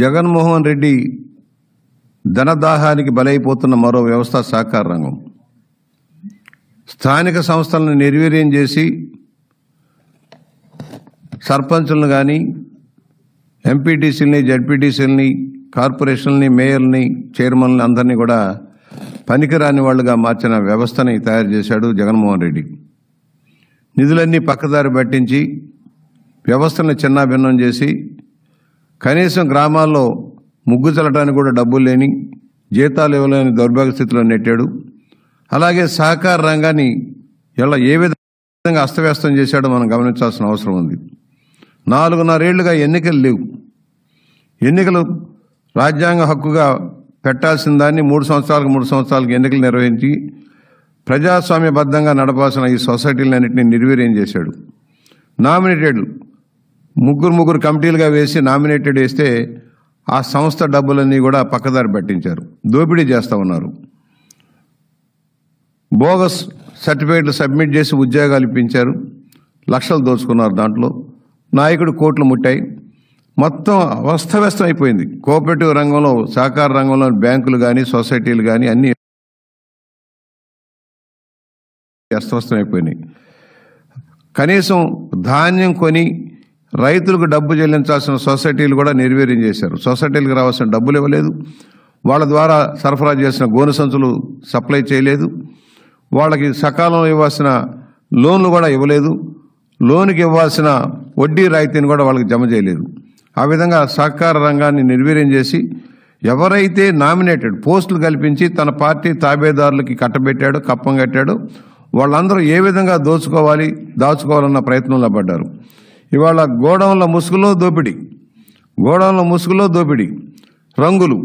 జగన్మోహన్ రెడ్డి ధనదాహానికి బలైపోతున్న మరో వ్యవస్థ సహకార రంగం స్థానిక సంస్థలను నిర్వీర్యం చేసి సర్పంచులను కానీ ఎంపీటీసీలని జడ్పీటీసీలని కార్పొరేషన్ని మేయర్ని చైర్మన్ని అందరినీ కూడా పనికిరాని వాళ్ళుగా మార్చిన వ్యవస్థని తయారు చేశాడు జగన్మోహన్ రెడ్డి నిధులన్నీ పక్కదారి పట్టించి వ్యవస్థను చిన్నాభిన్నం చేసి కనీసం గ్రామాల్లో ముగ్గు చల్లటానికి కూడా డబ్బులు లేని జీతాలు ఇవ్వలేని దౌర్భాగ్య స్థితిలో నెట్టాడు అలాగే సహకార రంగాన్ని ఎలా ఏ విధంగా అస్తవ్యస్తం చేశాడో మనం గమనించాల్సిన అవసరం ఉంది నాలుగున్నరేళ్లుగా ఎన్నికలు లేవు ఎన్నికలు రాజ్యాంగ హక్కుగా పెట్టాల్సిన దాన్ని మూడు సంవత్సరాలకు మూడు సంవత్సరాలకు ఎన్నికలు నిర్వహించి ప్రజాస్వామ్యబద్ధంగా నడపాల్సిన ఈ సొసైటీలన్నింటినీ నిర్వీర్యం చేశాడు నామినేటెడ్లు ముగ్గురు ముగ్గురు కమిటీలుగా వేసి నామినేటెడ్ వేస్తే ఆ సంస్థ డబ్బులన్నీ కూడా పక్కదారి పట్టించారు దోపిడీ చేస్తూ ఉన్నారు బోగస్ సర్టిఫికేట్లు సబ్మిట్ చేసి ఉద్యోగాలు ఇప్పించారు లక్షలు దోచుకున్నారు దాంట్లో నాయకుడు కోట్లు ముట్టాయి మొత్తం అవస్థవ్యస్తం అయిపోయింది కోఆపరేటివ్ రంగంలో సహకార రంగంలో బ్యాంకులు కానీ సొసైటీలు కానీ అన్నీ అస్తవ్యస్తం అయిపోయినాయి కనీసం ధాన్యం కొని రైతులకు డబ్బు చెల్లించాల్సిన సొసైటీలు కూడా నిర్వీర్యం చేశారు సొసైటీలకు రావాల్సిన డబ్బులు ఇవ్వలేదు వాళ్ళ ద్వారా సరఫరా చేసిన గోను సంచులు సప్లై చేయలేదు వాళ్ళకి సకాలంలో ఇవ్వాల్సిన లోన్లు కూడా ఇవ్వలేదు లోన్కి ఇవ్వాల్సిన వడ్డీ రాయితీని కూడా వాళ్ళకి జమ చేయలేదు ఆ విధంగా సహకార రంగాన్ని నిర్వీర్యం చేసి ఎవరైతే నామినేటెడ్ పోస్టులు కల్పించి తన పార్టీ తాబేదారులకి కట్టబెట్టాడో కప్పం కట్టాడో వాళ్ళందరూ ఏ విధంగా దోచుకోవాలి దాచుకోవాలన్న ప్రయత్నంలో పడ్డారు ఇవాళ గోడంల ముసుగులో దోపిడి గోడంల ముసుగులో దోపిడి రంగులు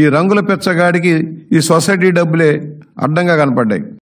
ఈ రంగుల పెచ్చగాడికి ఈ సొసైటీ డబ్బులే అడ్డంగా కనపడ్డాయి